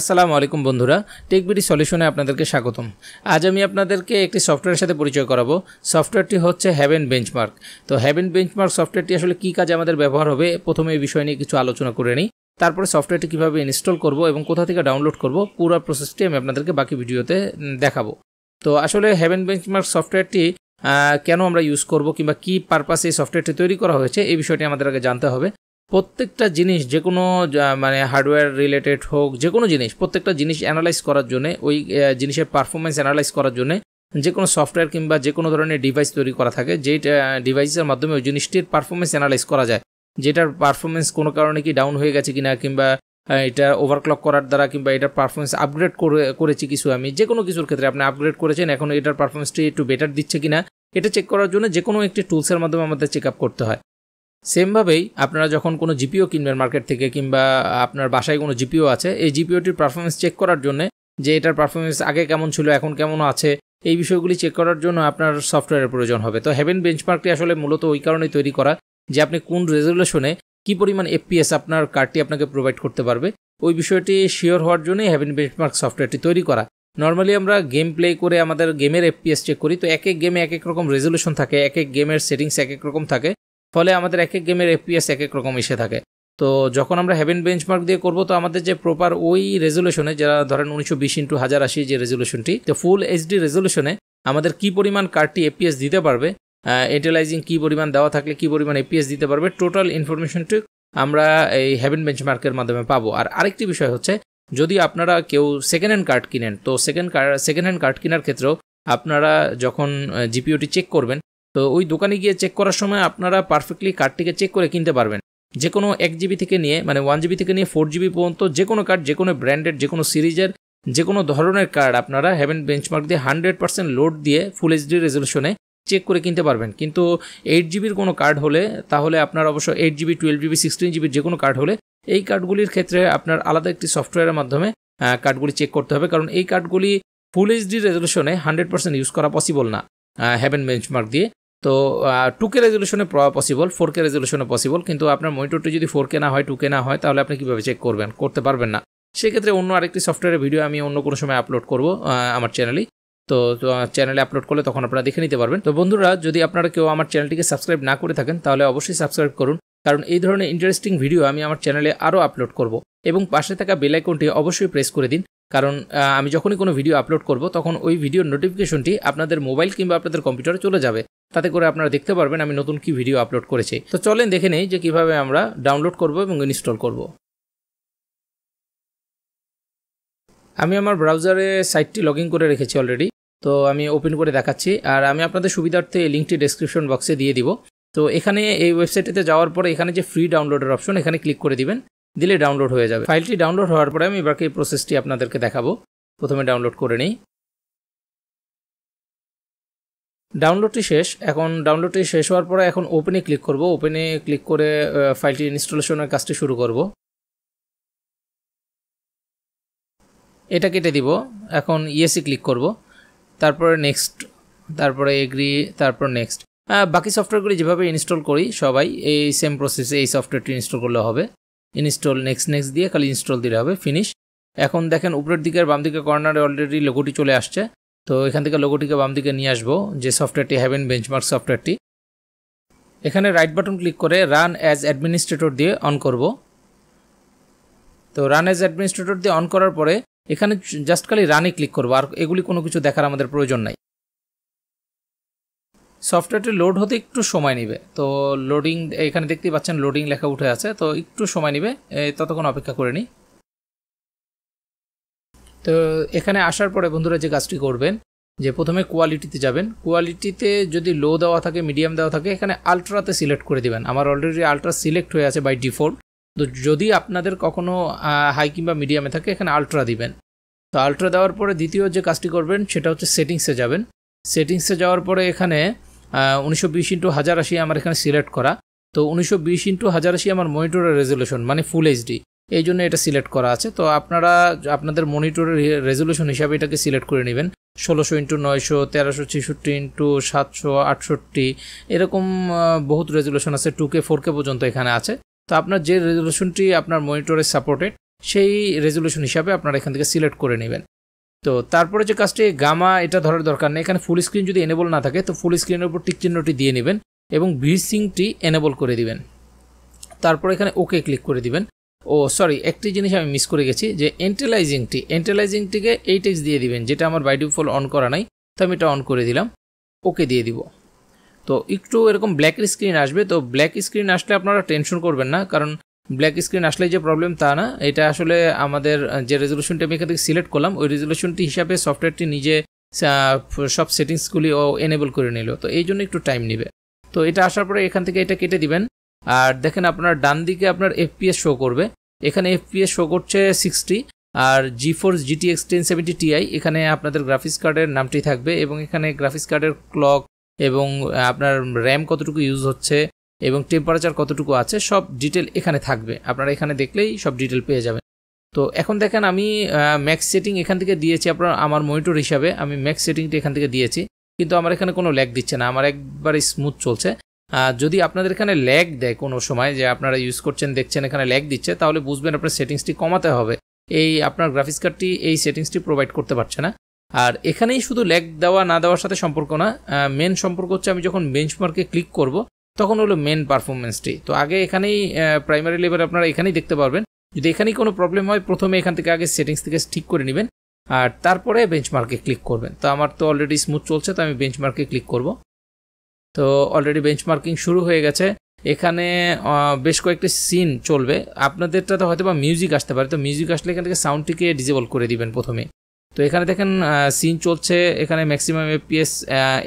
আসসালামু আলাইকুম বন্ধুরা টেকবিডি সলিউশনে আপনাদেরকে স্বাগতম আজ আমি আপনাদেরকে একটি সফটওয়্যারের সাথে পরিচয় করাবো সফটওয়্যারটি হচ্ছে হ্যাভেন বেঞ্চমার্ক তো হ্যাভেন বেঞ্চমার্ক সফটওয়্যারটি আসলে কী কাজে আমাদের ব্যবহার হবে প্রথমে এই বিষয় নিয়ে কিছু আলোচনা করে নিই তারপরে সফটওয়্যারটি কীভাবে ইনস্টল করব এবং কোথা থেকে ডাউনলোড করব পুরো প্রসেসটি আমি আপনাদেরকে বাকি ভিডিওতে দেখাবো তো আসলে হ্যাভেন বেঞ্চমার্ক সফটওয়্যারটি কেন আমরা ইউজ করব কিংবা কী পারপাসে এই সফটওয়্যারটি তৈরি করা হয়েছে এই বিষয়টি আমাদের আগে জানতে হবে প্রত্যেকটা জিনিস যে কোনো মানে হার্ডওয়্যার রিলেটেড হোক যে কোনো জিনিস প্রত্যেকটা জিনিস অ্যানালাইজ করার জন্যে ওই জিনিসের পারফরমেন্স অ্যানালাইজ করার জন্যে যে কোনো সফটওয়্যার কিংবা যে কোনো ধরনের ডিভাইস তৈরি করা থাকে যেই ডিভাইসের মাধ্যমে ওই জিনিসটির পারফরমেন্স অ্যানালাইজ করা যায় যেটার পারফরমেন্স কোনো কারণে কি ডাউন হয়ে গেছে কিনা কিংবা এটা ওভারক্লক করার দ্বারা কিংবা এটার পারফরমেন্স আপগ্রেড করে করেছি কিছু আমি যে কোনো কিছুর ক্ষেত্রে আপনি আপগ্রেড করেছেন এখন এটার পারফরমেন্সটি একটু বেটার দিচ্ছে কিনা এটা চেক করার জন্য যে কোনো একটি টুলসের মাধ্যমে আমাদের চেক আপ করতে হয় সেমভাবেই আপনারা যখন কোনো জিপিও কিনবেন মার্কেট থেকে কিংবা আপনার বাসায় কোনো জিপিও আছে এই জিপিওটির পারফরমেন্স চেক করার জন্য যে এটার পারফরমেন্স আগে কেমন ছিল এখন কেমন আছে এই বিষয়গুলি চেক করার জন্য আপনার সফটওয়্যারের প্রয়োজন হবে তো হেভেন বেঞ্চমার্কটি আসলে মূলত ওই কারণেই তৈরি করা যে আপনি কোন রেজলিউশনে কি পরিমাণ এফপিএস আপনার কার্ডটি আপনাকে প্রোভাইড করতে পারবে ওই বিষয়টি শিওর হওয়ার জন্যই হ্যাভেন বেঞ্চমার্ক সফটওয়্যারটি তৈরি করা নর্মালি আমরা গেম প্লে করে আমাদের গেমের এফপিএস চেক করি তো এক এক গেমে এক এক রকম রেজলিউশন থাকে এক এক গেমের সেটিংস এক এক রকম থাকে ফলে আমাদের এক এক গেমের এফপিএস এক এক রকম এসে থাকে তো যখন আমরা হেভেন বেঞ্চমার্ক দিয়ে করব তো আমাদের যে প্রপার ওই রেজলিউশনে যারা ধরেন উনিশশো বিশ ইন্টু হাজার আশি যে রেজলিউশনটি তো ফুল এইচডি রেজলিউশনে আমাদের কী পরিমাণ কার্ডটি এপিএস দিতে পারবে এন্টালাইজিং কী পরিমাণ দেওয়া থাকলে কী পরিমাণ এপিএস দিতে পারবে টোটাল ইনফরমেশনটি আমরা এই হেভেন বেঞ্চমার্কের মাধ্যমে পাবো আর আরেকটি বিষয় হচ্ছে যদি আপনারা কেউ সেকেন্ড হ্যান্ড কার্ড কিনেন তো second card second hand card কেনার ক্ষেত্রেও আপনারা যখন জিপিওটি চেক করবেন তো ওই দোকানে গিয়ে চেক করার সময় আপনারা পারফেক্টলি কার্ডটিকে চেক করে কিনতে পারবেন যে কোনো এক জিবি থেকে নিয়ে মানে ওয়ান জিবি থেকে নিয়ে ফোর জিবি পর্যন্ত যে কোনো কার্ড যে কোনো ব্র্যান্ডেড যে কোনো সিরিজের যে কোনো ধরনের কার্ড আপনারা হ্যাভেন বেঞ্চমার্ক দিয়ে হান্ড্রেড পার্সেন্ট লোড দিয়ে ফুল এইচডি রেজলিউশনে চেক করে কিনতে পারবেন কিন্তু এইট জিবির কোনো কার্ড হলে তাহলে আপনার অবশ্য eight GB twelve GB sixteen জিবির যে কোনো কার্ড হলে এই কার্ডগুলির ক্ষেত্রে আপনার আলাদা একটি সফটওয়্যারের মাধ্যমে কার্ডগুলি চেক করতে হবে কারণ এই কার্ডগুলি ফুল এইচডি রেজলিউশনে হান্ড্রেড পার্সেন্ট ইউজ করা পসিবল না হ্যাভেন বেঞ্চমার্ক দিয়ে তো টু কে রেজলিউশনে পসিবল ফোর কে রেজলিউশনে পসিবল কিন্তু আপনার মনিটরটি যদি ফোর কে না হয় টু কে না হয় তাহলে আপনি কীভাবে চেক করবেন করতে পারবেন না সেক্ষেত্রে অন্য আরেকটি সফটওয়্যারের ভিডিও আমি অন্য কোনো সময় আপলোড করব আমার চ্যানেলেই তো চ্যানেলে আপলোড করলে তখন আপনারা দেখে নিতে পারবেন তো বন্ধুরা যদি আপনারা কেউ আমার চ্যানেলটিকে সাবস্ক্রাইব না করে থাকেন তাহলে অবশ্যই সাবস্ক্রাইব করুন কারণ এই ধরনের ইন্টারেস্টিং ভিডিও আমি আমার চ্যানেলে আরও আপলোড করব এবং পাশে থাকা বেল আইকনটি অবশ্যই প্রেস করে দিন কারণ আমি যখনই কোনো ভিডিও আপলোড করব তখন ওই ভিডিওর নোটিফিকেশনটি আপনাদের মোবাইল কিংবা আপনাদের কম্পিউটারে চলে যাবে তাতে করে আপনারা দেখতে পারবেন আমি নতুন কি ভিডিও আপলোড করেছি তো চলেন দেখে নেই যে কিভাবে আমরা ডাউনলোড করব এবং ইনস্টল করব আমি আমার ব্রাউজারে সাইটটি লগ করে রেখেছি অলরেডি তো আমি ওপেন করে দেখাচ্ছি আর আমি আপনাদের সুবিধার্থে লিঙ্কটি ডিসক্রিপশন বক্সে দিয়ে দিব তো এখানে এই ওয়েবসাইটটিতে যাওয়ার পরে এখানে যে ফ্রি ডাউনলোডের অপশন এখানে ক্লিক করে দিবেন দিলে ডাউনলোড হয়ে যাবে ফাইলটি ডাউনলোড হওয়ার পরে আমি এই প্রসেসটি আপনাদেরকে দেখাবো প্রথমে ডাউনলোড করে নিই ডাউনলোডটি শেষ এখন ডাউনলোডটি শেষ হওয়ার পরে এখন ওপেনে ক্লিক করব ওপেনে ক্লিক করে ফাইলটি ইনস্টলেশনের কাজটি শুরু করব এটা কেটে দিব এখন ইয়েসি ক্লিক করব তারপরে নেক্সট তারপরে এগ্রি তারপর নেক্সট বাকি সফটওয়্যারগুলি যেভাবে ইনস্টল করি সবাই এই সেম প্রসেসে এই সফটওয়্যারটি ইনস্টল করলে হবে ইনস্টল নেক্সট নেক্সট দিয়ে খালি ইনস্টল দিলে হবে ফিনিশ এখন দেখেন উপরের দিকের বাম দিকে কর্নারে অলরেডি লোগোটি চলে আসছে তো এখান থেকে লোগোটিকে বাম দিকে নিয়ে আসবো যে সফটওয়্যারটি হ্যাভেন বেঞ্চমার্ক সফটওয়্যারটি এখানে রাইট বাটন ক্লিক করে রান অ্যাজ অ্যাডমিনিস্ট্রেটর দিয়ে অন করব তো রান অ্যাজ অ্যাডমিনিস্ট্রেটর দিয়ে অন করার পরে এখানে জাস্ট খালি রানে ক্লিক করবো আর এগুলি কোনো কিছু দেখার আমাদের প্রয়োজন নাই সফটওয়্যারটি লোড হতে একটু সময় নেবে তো লোডিং এখানে দেখতেই পাচ্ছেন লোডিং লেখা উঠে আছে তো একটু সময় নেবে ততক্ষণ অপেক্ষা করে নিই তো এখানে আসার পরে বন্ধুরা যে কাজটি করবেন যে প্রথমে কোয়ালিটিতে যাবেন কোয়ালিটিতে যদি লো দেওয়া থাকে মিডিয়াম দেওয়া থাকে এখানে আলট্রাতে সিলেক্ট করে দিবেন আমার অলরেডি আলট্রা সিলেক্ট হয়ে আছে বাই ডিফল্ট তো যদি আপনাদের কখনও হাই কিংবা মিডিয়ামে থাকে এখানে আলট্রা দিবেন তো আলট্রা দেওয়ার পরে দ্বিতীয় যে কাজটি করবেন সেটা হচ্ছে সেটিংসে যাবেন সেটিংসে যাওয়ার পরে এখানে উনিশশো বিশ ইন্টু হাজার আশি আমার এখানে সিলেক্ট করা তো উনিশশো বিশ ইন্টু হাজার আশি আমার মনিটরের রেজলিউশন মানে ফুল এইচডি এই জন্য এটা সিলেক্ট করা আছে তো আপনারা আপনাদের মনিটরের রেজলিউশন হিসাবে এটাকে সিলেক্ট করে নেবেন ষোলোশো ইন্টু নয়শো তেরোশো ছেষট্টি ইন্টু সাতশো আটষট্টি এরকম বহুত রেজলিউশন আছে টু কে ফোর কে পর্যন্ত এখানে আছে তো আপনার যে রেজলিউশনটি আপনার মনিটরে সাপোর্টেড সেই রেজলিউশন হিসাবে আপনারা এখান থেকে সিলেক্ট করে নেবেন তো তারপরে যে কাজটি গামা এটা ধরার দরকার নেই এখানে ফুল স্ক্রিন যদি এনেবল না থাকে তো ফুল স্ক্রিনের উপর টিকচিহ্নটি দিয়ে নেবেন এবং ব্রিসিংটি এনেবল করে দিবেন তারপর এখানে ওকে ক্লিক করে দিবেন ও সরি একটি জিনিস আমি মিস করে গেছি যে এন্টেলাইজিংটি এন্টেলাইজিংটিকে এই টেক্স দিয়ে দিবেন যেটা আমার বাই ডিফল অন করা নাই তো আমি এটা অন করে দিলাম ওকে দিয়ে দিব তো একটু এরকম ব্ল্যাক স্ক্রিন আসবে তো ব্ল্যাক স্ক্রিন আসলে আপনারা টেনশন করবেন না কারণ ব্ল্যাক স্ক্রিন আসলে যে প্রবলেম তা না এটা আসলে আমাদের যে রেজলিউশনটি আমি এখান থেকে সিলেক্ট করলাম ওই রেজলিউশনটি হিসাবে সফটওয়্যারটি নিজে সব সেটিংসগুলি ও এনেবল করে নিল তো এই জন্য একটু টাইম নেবে তো এটা আসার পরে এখান থেকে এটা কেটে দিবেন আর দেখেন আপনার ডান দিকে আপনার এফপিএস শো করবে এখানে এফপিএস শো করছে সিক্সটি আর GeForce GTX ten seventy Ti এখানে আপনাদের গ্রাফিক্স কার্ডের নামটি থাকবে এবং এখানে গ্রাফিক্স কার্ডের ক্লক এবং আপনার র্যাম কতটুকু ইউজ হচ্ছে এবং টেম্পারেচার কতটুকু আছে সব ডিটেল এখানে থাকবে আপনারা এখানে দেখলেই সব ডিটেল পেয়ে যাবেন তো এখন দেখেন আমি ম্যাক্স সেটিং এখান থেকে দিয়েছি আপনার আমার মনিটর হিসাবে আমি ম্যাক্স সেটিংটি এখান থেকে দিয়েছি কিন্তু আমার এখানে কোনো ল্যাগ দিচ্ছে না আমার একবারে স্মুথ চলছে আর যদি আপনাদের এখানে ল্যাগ দেয় কোনো সময় যে আপনারা ইউজ করছেন দেখছেন এখানে ল্যাগ দিচ্ছে তাহলে বুঝবেন আপনার সেটিংসটি কমাতে হবে এই আপনার গ্রাফিক্স কার্ডটি এই সেটিংসটি প্রোভাইড করতে পারছে না আর এখানেই শুধু ল্যাগ দেওয়া না দেওয়ার সাথে সম্পর্ক না মেন সম্পর্ক হচ্ছে আমি যখন বেঞ্চমার্কে ক্লিক করব তখন হলো মেন পারফরমেন্সটি তো আগে এখানেই প্রাইমারি লেভেল আপনারা এখানেই দেখতে পারবেন যদি এখানেই কোনো প্রবলেম হয় প্রথমে এখান থেকে আগে সেটিংস থেকে ঠিক করে নেবেন আর তারপরে বেঞ্চমার্কে ক্লিক করবেন তো আমার তো অলরেডি স্মুথ চলছে তো আমি বেঞ্চমার্কে ক্লিক করবো তো অলরেডি বেঞ্চমার্কিং শুরু হয়ে গেছে এখানে বেশ কয়েকটি সিন চলবে আপনাদেরটাতে হয়তো বা মিউজিক আসতে পারে তো মিউজিক আসলে এখান থেকে সাউন্ডটিকে ডিজেবল করে দিবেন প্রথমে তো এখানে দেখেন সিন চলছে এখানে ম্যাক্সিমাম এপিএস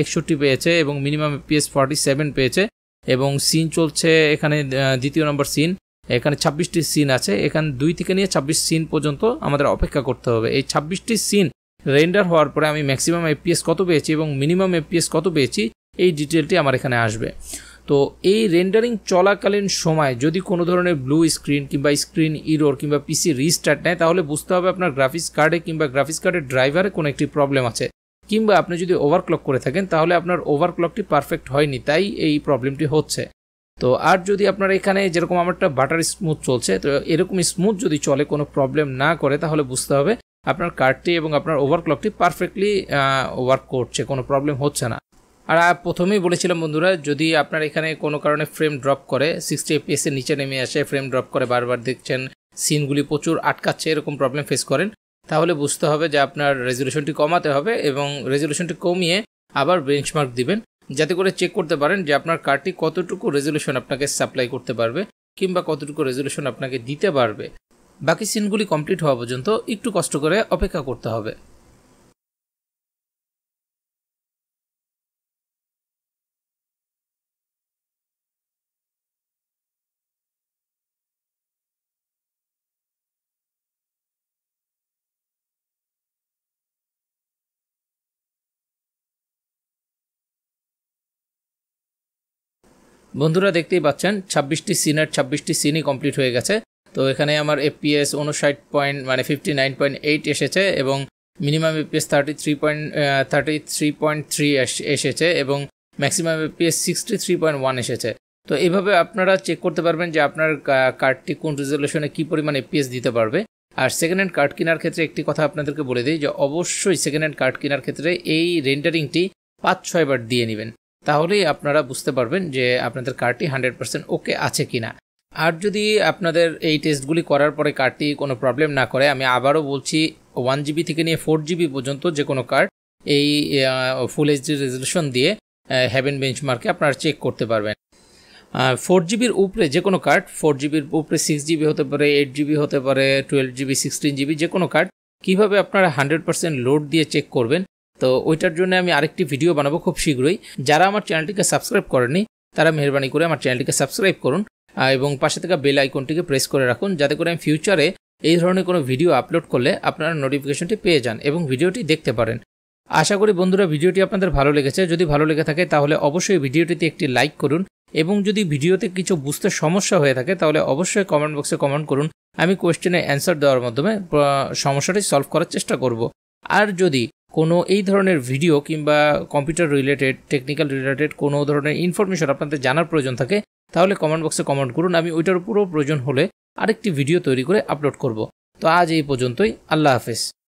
একষট্টি পেয়েছে এবং মিনিমাম এপিএস ফর্টি সেভেন পেয়েছে এবং সিন চলছে এখানে দ্বিতীয় নম্বর সিন এখানে ছাব্বিশটি সিন আছে এখানে দুই থেকে নিয়ে ছাব্বিশ সিন পর্যন্ত আমাদের অপেক্ষা করতে হবে এই ছাব্বিশটি সিন রেন্ডার হওয়ার পরে আমি ম্যাক্সিমাম এপিএস কত পেয়েছি এবং মিনিমাম এপিএস কত পেয়েছি এই ডিটেলটি আমার এখানে আসবে তো এই রেন্ডারিং চলাকালীন সময় যদি কোনো ধরনের ব্লু স্ক্রিন কিংবা স্ক্রিন ইরোর কিংবা পিসি রিস্টার্ট নেয় তাহলে বুঝতে হবে আপনার গ্রাফিক্স কার্ডে কিংবা গ্রাফিক্স কার্ডের ড্রাইভারে কোনো একটি প্রবলেম আছে কিংবা আপনি যদি ওভারক্লক করে থাকেন তাহলে আপনার ওভারক্লকটি পারফেক্ট হয়নি তাই এই প্রবলেমটি হচ্ছে তো আর যদি আপনার এখানে যেরকম আমারটা বাটার স্মুথ চলছে তো এরকম স্মুথ যদি চলে কোনো প্রবলেম না করে তাহলে বুঝতে হবে আপনার কার্ডটি এবং আপনার ওভারক্লকটি পারফেক্টলি ওয়ার্ক করছে কোনো প্রবলেম হচ্ছে না আর প্রথমেই বলেছিলাম বন্ধুরা যদি আপনার এখানে কোনো কারণে ফ্রেম ড্রপ করে সিক্সটি এফপিএসের নিচে নেমে আসে ফ্রেম ড্রপ করে বারবার দেখছেন সিনগুলি প্রচুর আটকাচ্ছে এরকম প্রবলেম ফেস করেন তাহলে বুঝতে হবে যে আপনার রেজলিউশনটি কমাতে হবে এবং রেজলিউশনটি কমিয়ে আবার বেঞ্চমার্ক দিবেন যাতে করে চেক করতে পারেন যে আপনার কার্ডটি কতটুকু রেজলিউশন আপনাকে সাপ্লাই করতে পারবে কিংবা কতটুকু রেজলিউশন আপনাকে দিতে পারবে বাকি সিনগুলি কমপ্লিট হওয়া পর্যন্ত একটু কষ্ট করে অপেক্ষা করতে হবে বন্ধুরা দেখতেই পাচ্ছেন ছাব্বিশটি সিনের ছাব্বিশটি সিনই কমপ্লিট হয়ে গেছে তো এখানে আমার এপিএস উনষাট পয়েন্ট মানে ফিফটি নাইন পয়েন্ট এইট এসেছে এবং minimum FPS thirty three point thirty three point three এসেছে এবং maximum FPS sixty three point one এসেছে তো এভাবে আপনারা চেক করতে পারবেন যে আপনার কার্ডটি কোন রেজলিউশনে কী পরিমাণ এপিএস দিতে পারবে আর সেকেন্ড হ্যান্ড কার্ড কেনার ক্ষেত্রে একটি কথা আপনাদেরকে বলে দিই যে অবশ্যই সেকেন্ড হ্যান্ড কার্ড কেনার ক্ষেত্রে এই রেন্ডারিংটি পাঁচ ছয়বার দিয়ে নেবেন তাহলেই আপনারা বুঝতে পারবেন যে আপনাদের কার্ডটি হান্ড্রেড পার্সেন্ট ওকে আছে কিনা আর যদি আপনাদের এই টেস্টগুলি করার পরে কার্ডটি কোনো প্রবলেম না করে আমি আবারও বলছি ওয়ান জিবি থেকে নিয়ে ফোর জিবি পর্যন্ত যে কোনো কার্ড এই ফুল এইচডি রেজলিউশন দিয়ে হ্যাভেন বেঞ্চমার্কে আপনারা চেক করতে পারবেন ফোর জিবির উপরে যে কোনো কার্ড ফোর জিবির উপরে সিক্স জিবি হতে পারে এইট জিবি হতে পারে টুয়েলভ জিবি সিক্সটিন জিবি যে কোনো কার্ড কীভাবে আপনারা হান্ড্রেড পার্সেন্ট লোড দিয়ে চেক করবেন তো ওইটার জন্য আমি আরেকটি ভিডিও বানাবো খুব শীঘ্রই যারা আমার চ্যানেলটিকে সাবস্ক্রাইব করেনি তারা মেহরবানি করে আমার চ্যানেলটিকে সাবস্ক্রাইব করুন এবং পাশে থাকা বেল আইকনটিকে প্রেস করে রাখুন যাতে করে আমি ফিউচারে এই ধরনের কোনো ভিডিও আপলোড করলে আপনারা নোটিফিকেশনটি পেয়ে যান এবং ভিডিওটি দেখতে পারেন আশা করি বন্ধুরা ভিডিওটি আপনাদের ভালো লেগেছে যদি ভালো লেগে থাকে তাহলে অবশ্যই ভিডিওটিতে একটি লাইক করুন এবং যদি ভিডিওতে কিছু বুঝতে সমস্যা হয়ে থাকে তাহলে অবশ্যই কমেন্ট বক্সে কমেন্ট করুন আমি কোয়েশ্চেনে অ্যান্সার দেওয়ার মাধ্যমে সমস্যাটি সলভ করার চেষ্টা করব আর যদি কোনো এই ধরনের ভিডিও কিংবা কম্পিউটার রিলেটেড টেকনিক্যাল রিলেটেড কোনো ধরনের ইনফরমেশন আপনাদের জানার প্রয়োজন থাকে তাহলে কমেন্ট বক্সে কমেন্ট করুন আমি ওইটার উপরও প্রয়োজন হলে আরেকটি ভিডিও তৈরি করে আপলোড করব তো আজ এই পর্যন্তই আল্লাহ হাফেজ